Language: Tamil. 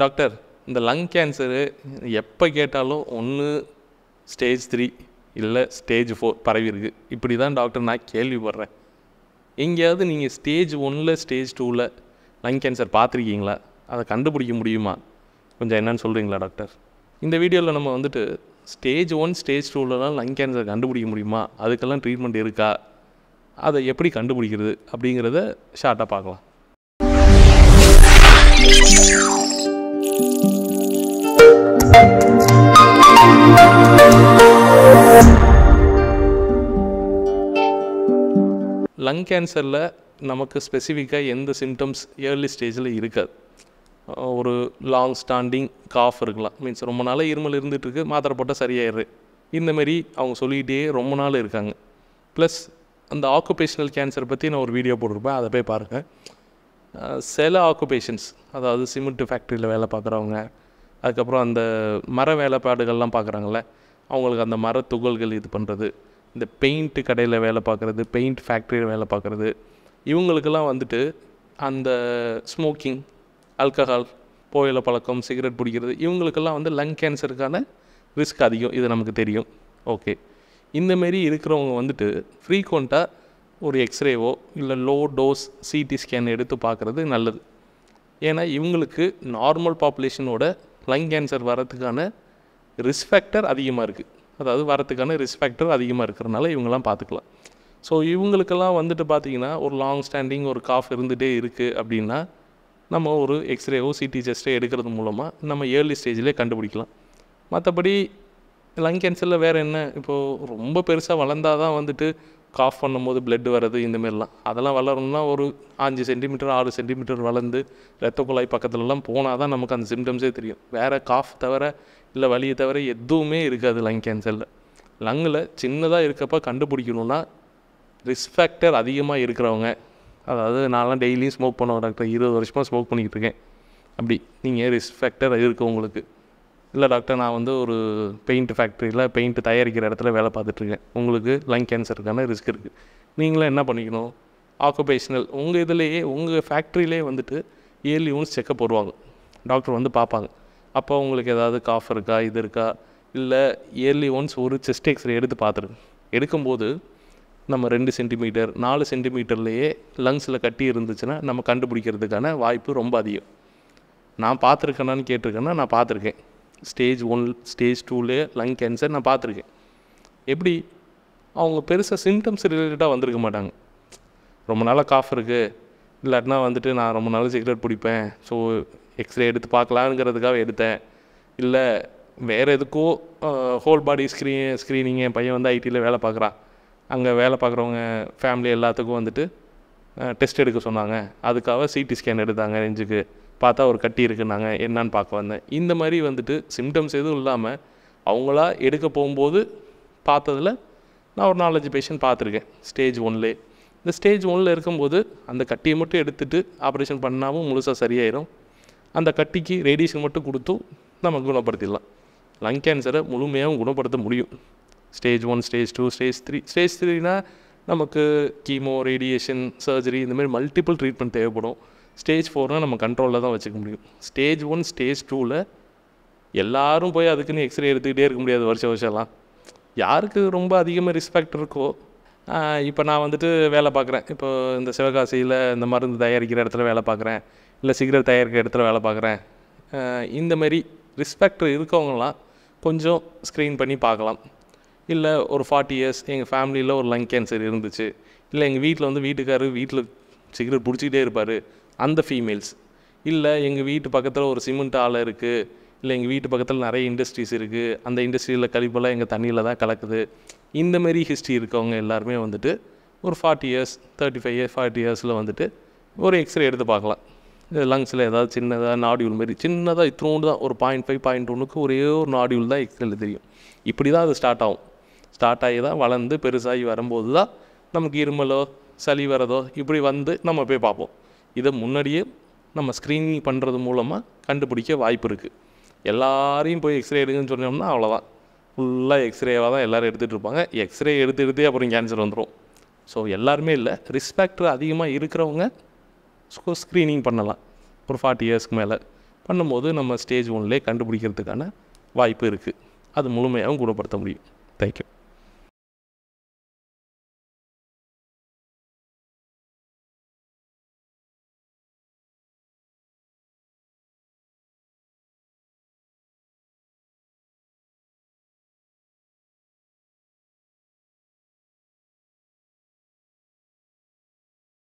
டாக்டர் இந்த லங் கேன்சரு எப்போ கேட்டாலும் ஒன்று ஸ்டேஜ் த்ரீ இல்லை ஸ்டேஜ் ஃபோர் பரவி இருக்குது இப்படி தான் டாக்டர் நான் கேள்விப்படுறேன் எங்கேயாவது நீங்கள் ஸ்டேஜ் ஒன்னில் ஸ்டேஜ் டூவில் லங் கேன்சர் பார்த்துருக்கீங்களா அதை கண்டுபிடிக்க முடியுமா கொஞ்சம் என்னன்னு சொல்கிறீங்களா டாக்டர் இந்த வீடியோவில் நம்ம வந்துட்டு ஸ்டேஜ் ஒன் ஸ்டேஜ் டூவிலலாம் லங் கேன்சர் கண்டுபிடிக்க முடியுமா அதுக்கெல்லாம் ட்ரீட்மெண்ட் இருக்கா அதை எப்படி கண்டுபிடிக்கிறது அப்படிங்கிறத ஷார்ட்டாக பார்க்கலாம் லங் கேன்சரில் நமக்கு ஸ்பெசிஃபிக்காக எந்த சிம்டம்ஸ் ஏர்லி ஸ்டேஜில் இருக்காது ஒரு லாங் ஸ்டாண்டிங் காஃப் இருக்கலாம் மீன்ஸ் ரொம்ப நாளாக இருமல் இருந்துகிட்ருக்கு மாத்திரை போட்டால் சரியாயிரு இந்தமாரி அவங்க சொல்லிக்கிட்டே ரொம்ப நாள் இருக்காங்க ப்ளஸ் அந்த ஆக்குபேஷனல் கேன்சர் பற்றி நான் ஒரு வீடியோ போட்டிருப்பேன் அதை போய் பாருங்கள் சில ஆக்குபேஷன்ஸ் அதாவது சிமெண்ட் ஃபேக்ட்ரியில் வேலை பார்க்குறவங்க அதுக்கப்புறம் அந்த மர வேலைப்பாடுகள்லாம் பார்க்குறாங்கள்ல அவங்களுக்கு அந்த மர துகள்கள் இது பண்ணுறது இந்த பெயிண்ட்டு கடையில் வேலை பார்க்குறது பெயிண்ட் ஃபேக்ட்ரியில் வேலை பார்க்குறது இவங்களுக்கெல்லாம் வந்துட்டு அந்த ஸ்மோக்கிங் ஆல்கஹால் புகையில பழக்கம் சிகரெட் பிடிக்கிறது இவங்களுக்கெல்லாம் வந்து லங் கேன்சருக்கான ரிஸ்க் அதிகம் இது நமக்கு தெரியும் ஓகே இந்தமாரி இருக்கிறவங்க வந்துட்டு ஃப்ரீக்வெண்ட்டாக ஒரு எக்ஸ்ரேவோ இல்லை லோ டோஸ் சிடி ஸ்கேன் எடுத்து பார்க்குறது நல்லது ஏன்னா இவங்களுக்கு நார்மல் பாப்புலேஷனோட லங் கேன்சர் வர்றதுக்கான ரிஸ்க் ஃபேக்டர் அதிகமாக இருக்குது அதாவது வரத்துக்கான ரிஸ்க் அதிகமாக இருக்கிறனால இவங்கெல்லாம் பார்த்துக்கலாம் ஸோ இவங்களுக்கெல்லாம் வந்துட்டு பார்த்திங்கன்னா ஒரு லாங் ஸ்டாண்டிங் ஒரு காஃப் இருந்துகிட்டே இருக்குது அப்படின்னா நம்ம ஒரு எக்ஸ்ரேவோ சிடி செஸ்ட்டோ எடுக்கிறது மூலமாக நம்ம ஏர்லி ஸ்டேஜ்லேயே கண்டுபிடிக்கலாம் மற்றபடி லங் கேன்சரில் வேறு என்ன இப்போது ரொம்ப பெருசாக வளர்ந்தால் தான் வந்துட்டு காஃப் பண்ணும்போது பிளட் வர்றது இந்தமாரிலாம் அதெல்லாம் வளரணும்னா ஒரு அஞ்சு சென்டிமீட்டர் ஆறு சென்டிமீட்டர் வளர்ந்து ரத்த குழாய் பக்கத்துலலாம் போனால் தான் நமக்கு அந்த சிம்டம்ஸே தெரியும் வேறு காஃப் தவிர இல்லை வழியை தவிர எதுவுமே இருக்காது லங் கேன்சரில் லங்கில் சின்னதாக இருக்கப்போ கண்டுபிடிக்கணும்னா ரிஸ்க் ஃபேக்டர் அதிகமாக இருக்கிறவங்க அதாவது நான்லாம் டெய்லியும் ஸ்மோக் பண்ணுவேன் டாக்டர் இருபது வருஷமாக ஸ்மோக் பண்ணிக்கிட்டு இருக்கேன் அப்படி நீங்கள் ரிஸ்க் ஃபேக்டர் இருக்குது உங்களுக்கு இல்லை டாக்டர் நான் வந்து ஒரு பெயிண்ட் ஃபேக்ட்ரியில் பெயிண்ட் தயாரிக்கிற இடத்துல வேலை பார்த்துட்ருக்கேன் உங்களுக்கு லங் கேன்சருக்கான ரிஸ்க் இருக்குது நீங்களும் என்ன பண்ணிக்கணும் ஆக்குபேஷனல் உங்கள் இதுலேயே உங்கள் ஃபேக்ட்ரியிலே வந்துட்டு இயர்லி யூனிட்ஸ் செக்கப் வருவாங்க டாக்டர் வந்து பார்ப்பாங்க அப்போ உங்களுக்கு ஏதாவது காஃப் இருக்கா இது இருக்கா இல்லை இயர்லி ஒன்ஸ் ஒரு செஸ்ட் எக்ஸ்ரே எடுத்து பார்த்துருங்க எடுக்கும்போது நம்ம ரெண்டு சென்டிமீட்டர் நாலு சென்டிமீட்டர்லேயே லங்ஸில் கட்டி இருந்துச்சுன்னா நம்ம கண்டுபிடிக்கிறதுக்கான வாய்ப்பு ரொம்ப அதிகம் நான் பார்த்துருக்கேனான்னு கேட்டிருக்கேன்னா நான் பார்த்துருக்கேன் ஸ்டேஜ் ஒன் ஸ்டேஜ் டூலே லங் கேன்சர் நான் பார்த்துருக்கேன் எப்படி அவங்க பெருசாக சிம்டம்ஸ் ரிலேட்டடாக வந்திருக்க மாட்டாங்க ரொம்ப நாளாக காஃப் இருக்குது இல்லாட்டினா வந்துட்டு நான் ரொம்ப நாளாக சிகரெட் பிடிப்பேன் ஸோ எக்ஸ்ரே எடுத்து பார்க்கலாங்கிறதுக்காக எடுத்தேன் இல்லை வேறு எதுக்கோ ஹோல் பாடி ஸ்க்ரீன் ஸ்க்ரீனிங் என் பையன் வந்து ஐடியில் வேலை பார்க்குறான் அங்கே வேலை பார்க்குறவங்க ஃபேமிலி எல்லாத்துக்கும் வந்துட்டு டெஸ்ட் எடுக்க சொன்னாங்க அதுக்காக சிடி ஸ்கேன் எடுத்தாங்க நெஞ்சுக்கு பார்த்தா ஒரு கட்டி இருக்குன்னாங்க என்னான்னு பார்க்க வந்தேன் இந்த மாதிரி வந்துட்டு சிம்டம்ஸ் எதுவும் இல்லாமல் அவங்களா எடுக்க போகும்போது பார்த்ததில் நான் ஒரு நாலஞ்சு பேஷண்ட் பார்த்துருக்கேன் ஸ்டேஜ் ஒன்லே இந்த ஸ்டேஜ் ஒன்னில் இருக்கும்போது அந்த கட்டியை மட்டும் எடுத்துகிட்டு ஆப்ரேஷன் பண்ணாமல் முழுசாக சரியாயிடும் அந்த கட்டிக்கு ரேடியேஷன் மட்டும் கொடுத்து நம்ம குணப்படுத்திடலாம் லங் கேன்சரை முழுமையாகவும் குணப்படுத்த முடியும் stage one stage two stage three stage த்ரீனா நமக்கு கீமோ ரேடியேஷன் சர்ஜரி இந்தமாதிரி மல்டிபிள் ட்ரீட்மெண்ட் தேவைப்படும் ஸ்டேஜ் ஃபோர்னால் நம்ம கண்ட்ரோலில் தான் வச்சுக்க முடியும் ஸ்டேஜ் ஒன் ஸ்டேஜ் டூவில் எல்லோரும் போய் அதுக்குன்னு எக்ஸ்ரே எடுத்துக்கிட்டே இருக்க முடியாது வருஷம் வருஷம்லாம் யாருக்கு ரொம்ப அதிகமாக ரெஸ்பெக்ட் இருக்கோ இப்போ நான் வந்துட்டு வேலை பார்க்குறேன் இப்போ இந்த சிவகாசியில் இந்த மருந்து தயாரிக்கிற இடத்துல வேலை பார்க்குறேன் இல்லை சிகரெட் தயாரிக்கிற இடத்துல வேலை பார்க்குறேன் இந்தமாரி மாதிரி ஃபேக்டர் இருக்கவங்களாம் கொஞ்சம் ஸ்க்ரீன் பண்ணி பார்க்கலாம் இல்லை ஒரு ஃபார்ட்டி இயர்ஸ் எங்கள் ஃபேமிலியில் ஒரு லங் கேன்சர் இருந்துச்சு இல்லை எங்கள் வீட்டில் வந்து வீட்டுக்காரர் வீட்டில் சிகரெட் பிடிச்சிக்கிட்டே இருப்பார் அந்த ஃபீமேல்ஸ் இல்லை எங்கள் வீட்டு பக்கத்தில் ஒரு சிமெண்ட் ஆலை இருக்குது இல்லை எங்கள் வீட்டு பக்கத்தில் நிறைய இண்டஸ்ட்ரீஸ் இருக்குது அந்த இண்டஸ்ட்ரியில் கழிப்பெல்லாம் எங்கள் தண்ணியில் தான் கலக்குது இந்தமாரி ஹிஸ்ட்ரி இருக்கவங்க எல்லாருமே வந்துட்டு ஒரு forty years thirty five years forty இயர்ஸில் வந்துட்டு ஒரு எக்ஸ்ரே எடுத்து பார்க்கலாம் லங்ஸில் ஏதாவது சின்னதாக நாடியூல் மாரி சின்னதாக இத்தினோண்டு தான் ஒரு பாயிண்ட் ஃபைவ் பாயிண்ட் ஒன்றுக்கு ஒரே ஒரு நாடியூல் தான் எக்ஸ்ரேல தெரியும் இப்படி தான் அது ஸ்டார்ட் ஆகும் ஸ்டார்ட் ஆகி தான் வளர்ந்து பெருசாகி வரும்போது தான் நமக்கு இருமலோ சளி வரதோ இப்படி வந்து நம்ம போய் பார்ப்போம் இதை முன்னாடியே நம்ம ஸ்க்ரீனிங் பண்ணுறது மூலமாக கண்டுபிடிக்க வாய்ப்பு இருக்குது எல்லாரையும் போய் எக்ஸ்ரே எடுங்கன்னு சொன்னோம்னா அவ்வளோதான் ஃபுல்லாக எக்ஸ்ரேவாக தான் எல்லோரும் எடுத்துகிட்டு இருப்பாங்க எக்ஸ்ரே எடுத்து எடுத்து அப்புறம் கேன்சர் வந்துடும் ஸோ எல்லாருமே இல்லை ரிஸ்பெக்ட் அதிகமாக இருக்கிறவங்க ஸோ ஸ்க்ரீனிங் பண்ணலாம் ஒரு ஃபார்ட்டி இயர்ஸ்க்கு மேலே பண்ணும்போது நம்ம ஸ்டேஜ் ஒன்லேயே கண்டுபிடிக்கிறதுக்கான வாய்ப்பு இருக்குது அது முழுமையாகவும் குணப்படுத்த முடியும் தேங்க்யூ